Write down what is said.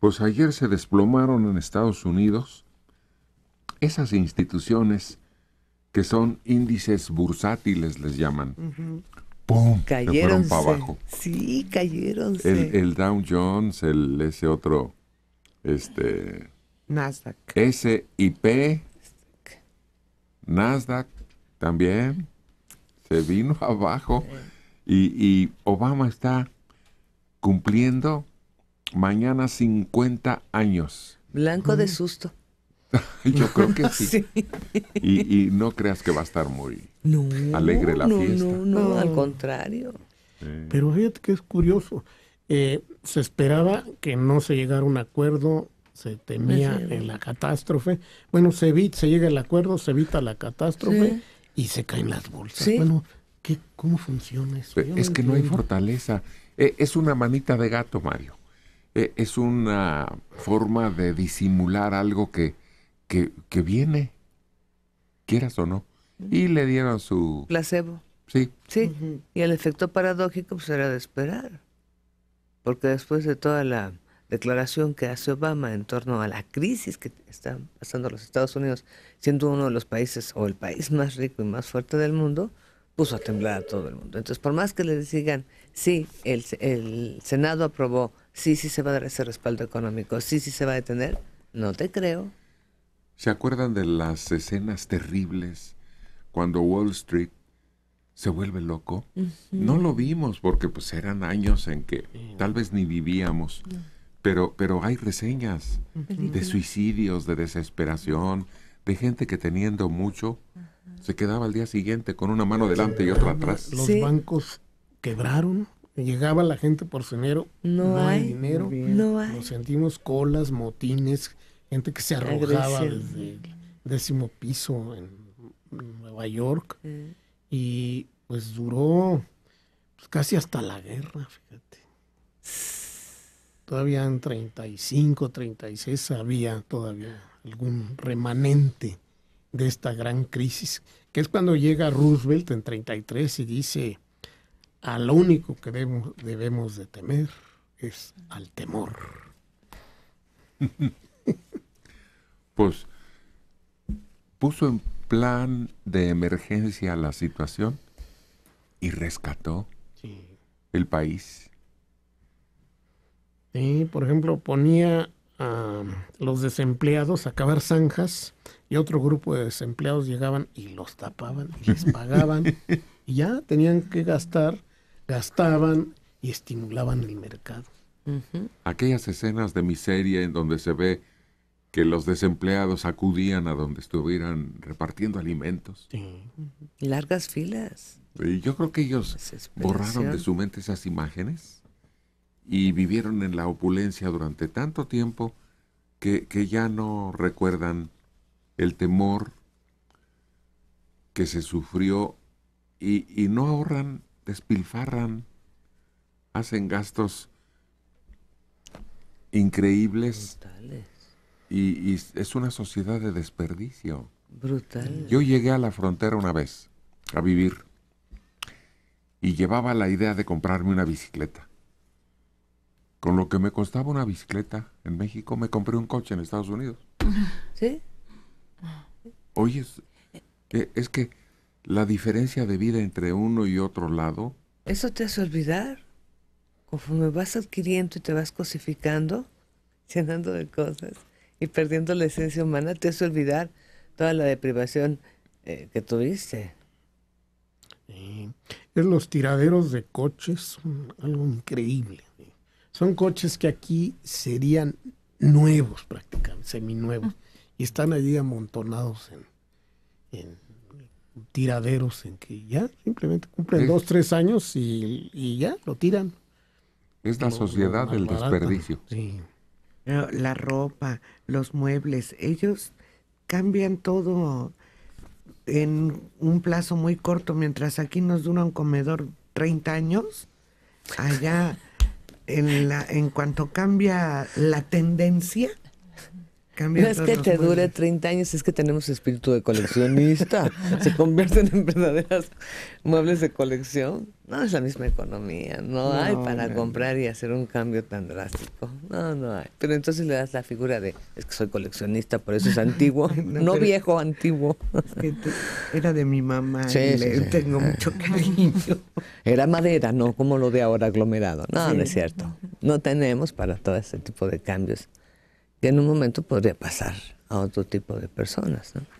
pues ayer se desplomaron en Estados Unidos esas instituciones que son índices bursátiles, les llaman. ¡Pum! Cayeron para abajo. Sí, cayeron. El, Dow Jones, el, ese otro, este... Nasdaq. SIP. Nasdaq también se vino abajo. Eh. Y, y Obama está cumpliendo Mañana 50 años. Blanco de mm. susto. Yo creo que sí. Y, no creas que va a estar muy alegre la fiesta. No, no, no, al contrario. Pero fíjate que es curioso. Eh, se esperaba que no se llegara un acuerdo, se temía en la catástrofe. Bueno, se, evita, se llega el acuerdo, se evita la catástrofe y se caen las bolsas. Bueno, ¿cómo funciona eso? Pues es que no hay fortaleza. E, es una manita de gato, Mario. E, es una forma de disimular algo que, que, viene, quieras o no. Y le dieron su... Placebo. Sí. Sí, y el efecto paradójico pues, era de esperar, porque después de toda la declaración que hace Obama en torno a la crisis que están pasando los Estados Unidos, siendo uno de los países o el país más rico y más fuerte del mundo, puso a temblar a todo el mundo. Entonces, por más que le digan, sí, el, Senado aprobó, sí, sí se va a dar ese respaldo económico, sí, sí se va a detener, no te creo. ¿Se acuerdan de las escenas terribles cuando Wall Street se vuelve loco? No lo vimos porque pues eran años en que tal vez ni vivíamos, pero, pero hay reseñas de suicidios, de desesperación, de gente que teniendo mucho se quedaba al día siguiente con una mano delante y otra atrás. Los bancos quebraron, llegaba la gente por cenero, no, hay, dinero, nos sentimos colas, motines, gente que se arrojaba desde el décimo piso en Nueva York y pues duró pues, casi hasta la guerra, fíjate. Todavía en 35, 36 había todavía algún remanente de esta gran crisis, que es cuando llega Roosevelt en 33 y dice, a lo único que debemos, de temer es al temor. pues puso en plan de emergencia la situación y rescató el país. Sí, por ejemplo, ponía los desempleados a cavar zanjas y otro grupo de desempleados llegaban y los tapaban y les pagaban y ya tenían que gastar, gastaban y estimulaban el mercado. Aquellas escenas de miseria en donde se ve que los desempleados acudían a donde estuvieran repartiendo alimentos. Largas filas. Y yo creo que ellos borraron de su mente esas imágenes y vivieron en la opulencia durante tanto tiempo que, ya no recuerdan el temor que se sufrió y, no ahorran, despilfarran, hacen gastos increíbles. Y, y, es una sociedad de desperdicio. Brutal. Yo llegué a la frontera una vez a vivir y llevaba la idea de comprarme una bicicleta. Con lo que me costaba una bicicleta en México, me compré un coche en Estados Unidos. ¿Sí? Oye, eh, es, que la diferencia de vida entre uno y otro lado... Eso te hace olvidar. Conforme vas adquiriendo y te vas cosificando, llenando de cosas y perdiendo la esencia humana, te hace olvidar toda la deprivación eh, que tuviste. En Los tiraderos de coches algo increíble. Son coches que aquí serían nuevos prácticamente, seminuevos, ah. y están allí amontonados en, tiraderos en que ya simplemente cumplen dos, tres años y, ya lo tiran. Es la sociedad del desperdicio. Sí. La ropa, los muebles, ellos cambian todo en un plazo muy corto, mientras aquí nos dura un comedor 30 años, allá en, cuanto cambia la tendencia, no es que te dure 30 años, es que tenemos espíritu de coleccionista. Se convierten en verdaderas muebles de colección. No es la misma economía, no, hay para comprar y hacer un cambio tan drástico. No, no hay. Pero entonces le das la figura de, es que soy coleccionista, por eso es antiguo, no, viejo, antiguo. era de mi mamá y le tengo ah. mucho cariño. Era madera, no como lo de ahora aglomerado. No, no es cierto. No tenemos para todo ese tipo de cambios que en un momento podría pasar a otro tipo de personas. ¿no?